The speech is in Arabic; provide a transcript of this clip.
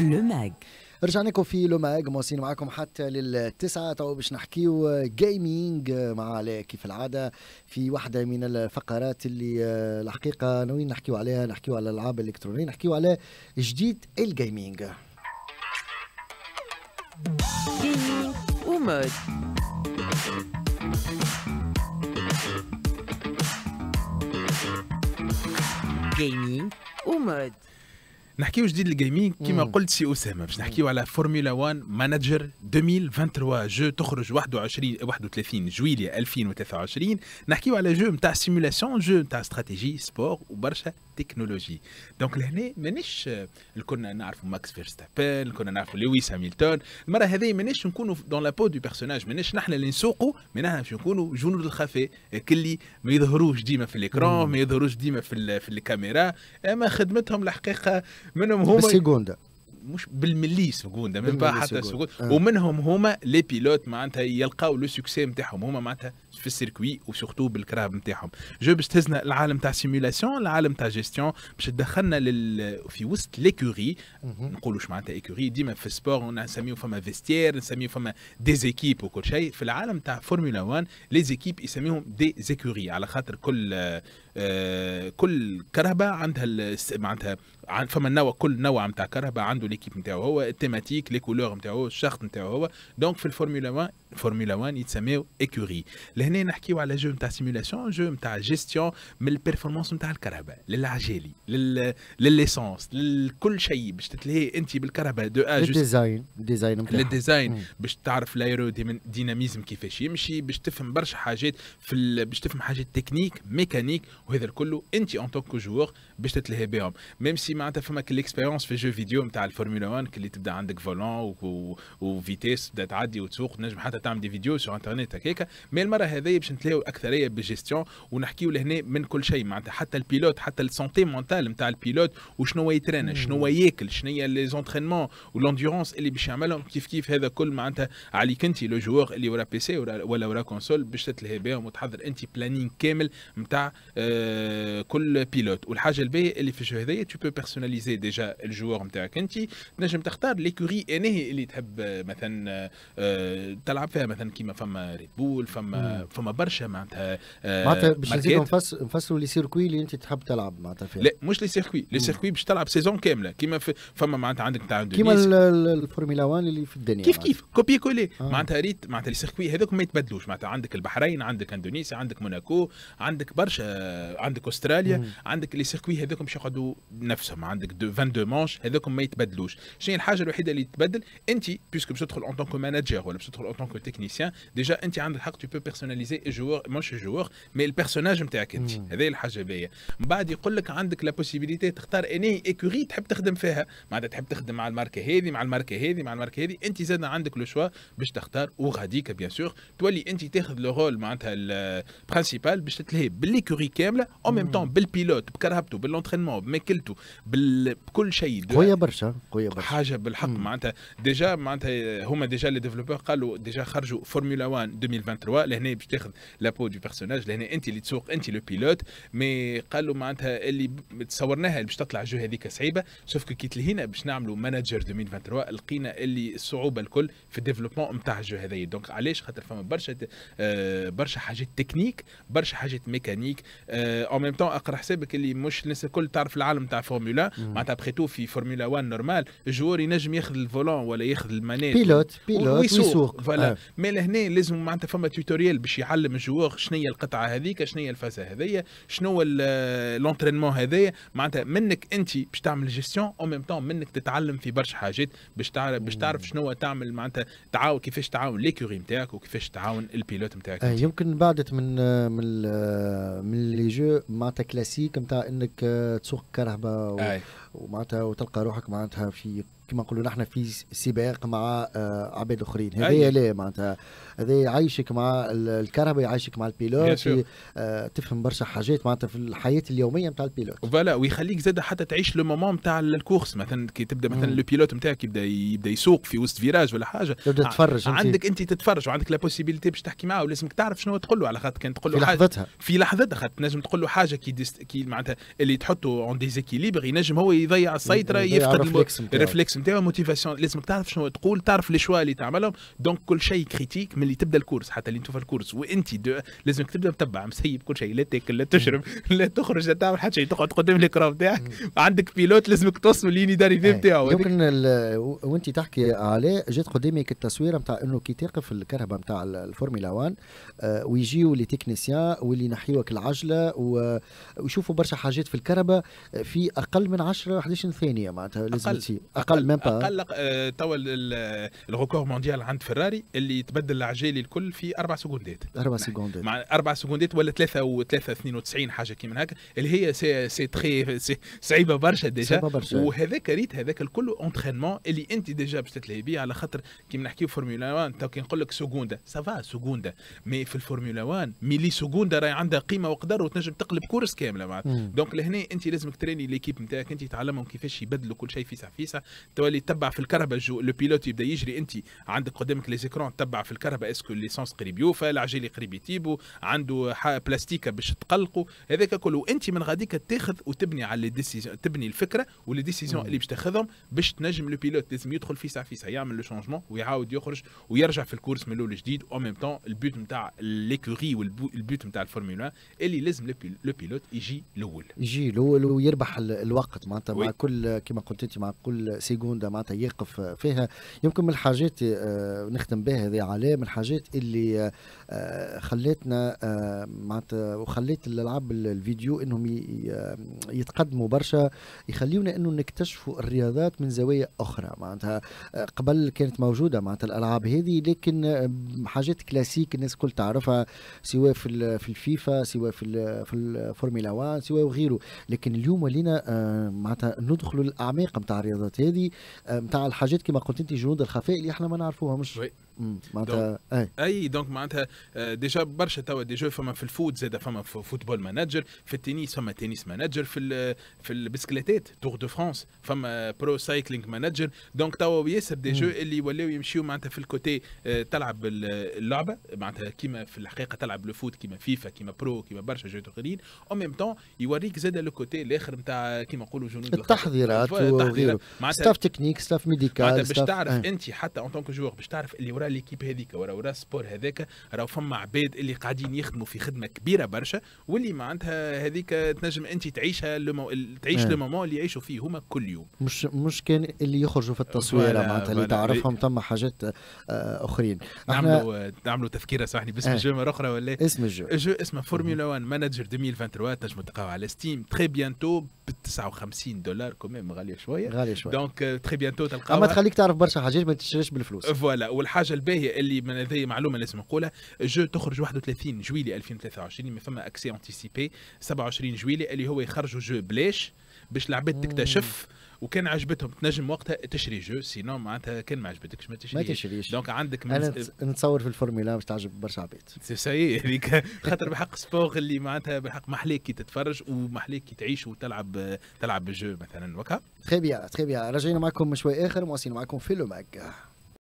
لو ماج رجعنا لكم في لو ماج مواصلين معاكم حتى للتسعة تو باش نحكيو جيمنج آه، آه، مع كيف العادة في واحدة من الفقرات اللي آه، الحقيقة ناويين نحكيو عليها نحكيو على الألعاب الإلكترونية نحكيو على جديد الجيمنج جيمنج ومود جيمنج ومود نحكيو جديد الجيمنج كيما قلت سي اسامه باش نحكيو على فورمولا 1 مانجر 2023 جو تخرج 21 31 جويليا 2023 نحكيو على جو نتاع سيمولاسيون جو نتاع استراتيجي سبور وبرشا تكنولوجي دونك لهنا مانيش كنا نعرفوا ماكس فيرستابل كنا نعرفوا لويس هاميلتون المره هذه مانيش نكونوا دون لا بو دو بيرسوناج مانيش نحن اللي نسوقوا من نحن باش نكونوا جنود الخفاء اللي ما يظهروش ديما في الاكران ما يظهروش ديما في, في الكاميرا اما خدمتهم الحقيقه منهم هما جوندا مش بالملي سكوندا من بعد حتى سكوندا آه. ومنهم هما لي بيلوت معناتها يلقاو لو سوكسي نتاعهم هما معناتها في السيركوي وسورتو بالكراب نتاعهم جو باش تهزنا العالم تاع سيمولاسيون العالم تاع جيستيون باش تدخلنا لل... في وسط ليكوري نقولوا معناتها ايكوري ديما في السبور نسميو فما فيستير نسميو فما ديزيكيب وكل شيء في العالم تاع فورمولا 1 لي زيكيب يسميهم زيكوري على خاطر كل آه، كل كرهبه عندها معناتها فما نوع كل نوع نتاع كرهبه عنده ليكيب نتاعو هو التيماتيك لي كولور نتاعو الشخص نتاعو هو دونك في الفورمولا 1 فورمولا 1 يتسميو ايكوري لهنا نحكيو على جو نتاع سيمولاسيون جو نتاع جيستيون من البيرفورمانس نتاع الكرهبه للعجالي لليسونس لكل شيء باش تتلهي انت بالكرهبه دو ا للديزاين الديزاين للديزاين باش تعرف الايرو ديناميزم كيفاش يمشي باش تفهم برشا حاجات في باش تفهم حاجات تكنيك ميكانيك وهذا الكل انت اون توك جوغ باش تتلهي بهم ميم سي معناتها فماك ليكسبيريونس في جو فيديو نتاع الفورمولا 1 اللي تبدا عندك فولون وفيتيس تبدا تعدي وتسوق تنجم حتى تعمل دي فيديو سو انترنت هكاك مي المره هذه باش نتلاقوا اكثريه بالجيستيون ونحكيو لهنا من كل شيء معناتها حتى البيلوت حتى السونتي مونتال نتاع البيلوت وشنو هو يترين شنو هو ياكل شنو هي لي زونترينمون ولونديورونس اللي باش يعملهم كيف كيف هذا كل معناتها عليك انت لو جوغ اللي ورا بي سي ولا ورا كونسول باش تتلهي بهم وتحضر انت بلانين كامل نتاع اه Euh, كل بيلوت والحاجه الباهيه اللي في الجهه هذيا تو بو بيرسوناليزي ديجا الجوار نتاعك انت تنجم تختار ليكوري انه اللي تحب مثلا آه، تلعب فيها مثلا كيما فما ريد بول فما فما برشا معناتها آه، معناتها باش نزيدو نفسروا لي سيركوي اللي انت تحب تلعب معناتها فيها لا مش لي سيركوي لي سيركوي باش تلعب سيزون كامله كيما فما معناتها عندك تاع كيما الفورميلا 1 اللي في الدنيا كيف كيف كوبي كولي آه. معناتها ريت معناتها لي سيركوي هذوك ما يتبدلوش معناتها عندك البحرين عندك اندونيسيا عندك موناكو عندك برشا آه، عندك استراليا مم. عندك لي سيركوي هذوكم باش يقعدوا بنفسهم عندك 22 مانش هذوكم ما يتبدلوش شنو الحاجه الوحيده اللي تبدل انت بيسكو باش تدخل اون طونكو مانجر ولا باش تدخل اون طونكو تكنيسيان ديجا انت عندك الحق تو بو بيرسوناليزي جوور مش جوور مي البيرسوناج نتاعك انت هذه الحاجه باهيه من بعد يقول لك عندك لا بوسيبيليتي تختار اني ايكوري تحب تخدم فيها معناتها تحب تخدم مع الماركه هذه مع الماركه هذه مع الماركه هذه انت زاد عندك لو شوا باش تختار وغاديك بيان سور تولي انت تاخذ لو رول معناتها البرانسيبال باش تلهي بالليكوري كامل الجمله اون ميم تون بالبيلوت بكرهبته بالانترينمون بماكلته بكل شيء قويه برشا قويه برشا حاجه بالحق معناتها ديجا معناتها هما ديجا لي ديفلوبور قالوا ديجا خرجوا فورمولا 1 2023 لهنا باش تاخذ لابو دو بيرسوناج لهنا انت اللي تسوق انت لو بيلوت مي قالوا معناتها اللي تصورناها اللي باش تطلع جو هذيك صعيبه سوف كي تلهينا باش نعملوا مانجر 2023 لقينا اللي الصعوبه الكل في الديفلوبمون نتاع الجو هذايا دونك علاش خاطر فما برشا آه، برشا حاجات تكنيك برشا حاجات ميكانيك او ميم تون اقرا حسابك اللي مش الناس الكل تعرف العالم تاع فورمولا معناتها ابخي تو في فورمولا 1 نورمال الجوار ينجم ياخذ الفولون ولا ياخذ المانات بيلوت بيلوت ويسوق فوالا مي لهنا لازم معناتها فما توتوريال باش يعلم الجوار شنو هي القطعه هذيك شنو هي الفازه هذيا شنو هو لونترينمون هذايا معناتها منك انت باش تعمل جيستيون او ميم تون منك تتعلم في برشا حاجات باش تعرف باش تعرف شنو تعمل معناتها تعاون كيفاش تعاون ليكوري نتاعك وكيفاش تعاون البيلوت نتاعك آه، يمكن بعدت من آه، من آه، من لي جو معناتها كلاسيك نتاع انك آه، تسوق كرهبه و... ومعناتها وتلقى روحك معناتها في كما نقولوا نحن في سباق مع آه، عباد اخرين هذه أيه. لا معناتها هذا يعيشك مع الكهرباء يعيشك مع البيلوت آه، تفهم برشا حاجات معناتها في الحياه اليوميه نتاع البيلوت فوالا ويخليك زاد حتى تعيش لو مومون نتاع الكورس مثلا كي تبدا مثلا لو بيلوت نتاعك يبدا يبدا يسوق في وسط فيراج ولا حاجه تبدا تتفرج عندك انت تتفرج وعندك لا بوسيبيليتي باش تحكي معاه ولازمك تعرف شنو تقول له على خاطر كان تقول له في لحظتها في لحظتها خاطر تنجم تقول له حاجه كي كي معناتها اللي تحطه اون ديزيكيليبر ينجم هو يضيع السيطره يفقد الريفلكس الكورس نتاعو موتيفاسيون لازمك تعرف شنو تقول تعرف لي شوا اللي تعملهم دونك كل شيء كريتيك من اللي تبدا الكورس حتى اللي في الكورس وانت لازمك تبدا متبع مسيب كل شيء لا تاكل لا تشرب لا تخرج لا تعمل حتى شيء تقعد قدام الاكرام نتاعك عندك بيلوت لازمك توصل ليني داريفي نتاعو إيه. دونك وانت تحكي عليه جات قدامي التصويره نتاع انه كي تقف الكهرباء نتاع الفورمولا 1 آه، ويجيو لي تكنيسيان واللي نحيوك العجله ويشوفوا برشا حاجات في الكهرباء آه، في اقل من 10 11 ثانيه معناتها لازم أقل. أقل, اقل اقل ميم با اقل توا آه، الغوكور آه، مونديال عند فراري اللي تبدل العجالي الكل في اربع سكوندات اربع سكوندات مع اربع سكوندات ولا ثلاثه وثلاثه 92 حاجه كيما هكا اللي هي سي سي تخي صعيبه برشا ديجا وهذاك ريت هذاك الكل اونترينمون اللي انت ديجا باش تتلهي بيه على خاطر كيما نحكيو فورمولا 1 تو كي نقول لك سكوندا سافا سكوندا مي في الفورمولا 1 ميلي سكوندا راهي عندها قيمه وقدر وتنجم تقلب كورس كامله معناتها دونك لهنا انت لازمك تريني ليكيب نتاعك انت تعلمهم كيفاش يبدلوا كل شيء فيسع فيسع تولي تبع في الكهرباء لو بيلوت يبدا يجري انت عندك قدامك لي زيكرون تبع في الكهرباء اسكو ليسونس قريب يوفى العجل قريب يتيبو عنده بلاستيكه باش تقلقو هذاك كله وانت من غاديك تاخذ وتبني على لي تبني الفكره ولي ديسيزيون اللي باش تاخذهم باش تنجم لو بيلوت لازم يدخل فيسع فيسع يعمل لو شونجمون ويعاود يخرج ويرجع في الكورس من الاول جديد او ميم طون البوت نتاع ليكوري والبوت نتاع الفورمولا 1 اللي لازم لو بيلوت يجي الاول يجي الاول ويربح الوقت معناتها مع كل كما قلت انت مع كل سيكون يكون معناتها يقف فيها يمكن من الحاجات آه، نختم بها هذه عليه من الحاجات اللي آه، آه، خلتنا معناتها وخلت الالعاب الفيديو انهم يتقدموا برشا يخليونا انه نكتشفوا الرياضات من زوايا اخرى معناتها قبل كانت موجوده معناتها الالعاب هذه لكن حاجات كلاسيك الناس الكل تعرفها سواء في في الفيفا سواء في في الفورميلا 1 سواء وغيره لكن اليوم ولينا معناتها ندخلوا الاعماق نتاع الرياضات هذه نتاع آه، الحاجات كما قلت انت جنود الخفاء اللي احنا ما نعرفوها مش معناتها اي دونك معناتها ديجا آه، برشا توا ديجا فما في الفوت زاد فما في فوتبول مانجر في التنس فما تنس مانجر في في البسكليتات تور دو فرانس فما برو سايكلينج مانجر دونك توا ياسر دي جو اللي ولاو يمشيو معناتها في الكوتي آه، تلعب اللعبه معناتها كيما في الحقيقه تلعب لو فوت كيما فيفا كيما برو كيما برشا جو اخرين او ميم تون يوريك زاد لو كوتي الاخر نتاع كيما نقولوا جنود التحضيرات وغيره ستاف تكنيك ستاف ميديكال معناتها باش تعرف انت حتى اون طونك جوغ باش تعرف اللي وراك ليكيب هذيك ورا ورا السبور هذاك راهو فما عباد اللي قاعدين يخدموا في خدمه كبيره برشا واللي معناتها هذيك تنجم انت تعيشها لمو... تعيش إيه. لو مومون اللي يعيشوا فيه هما كل يوم مش مش كان اللي يخرجوا في التصوير معناتها اللي تعرفهم ثم إيه. حاجات آه، اخرين نعملوا نعملوا تذكيره صحني باسم آه. الجو مره اخرى ولا اسم الجو اسمه فورمولا 1 مانجر 2023 تنجم تلقاوه على ستيم تري بيانتو ب 59 دولار كوميم غاليه شويه غاليه شويه دونك تري بيانتو تلقاوها اما تخليك تعرف برشا حاجات ما تشريش بالفلوس فوالا والحاجه الباهيه اللي من هذه معلومه لازم نقولها جو تخرج 31 جويلي 2023 ما فما اكسي انتيسيبي 27 جويلي اللي هو يخرجوا جو بلاش باش العباد تكتشف وكان عجبتهم تنجم وقتها تشري جو سينو معناتها كان ما عجبتكش ما تشريش ما تشريش دونك عندك انا نتصور في الفورميلا باش تعجب برشا عباد سي سي هذيك خاطر بحق سبور اللي معناتها بحق محليك كي تتفرج ومحليك كي تعيش وتلعب تلعب جو مثلا وكا تخي بيان تخي بيان راجعين معكم شوي اخر مواصلين معكم في لوماك ماك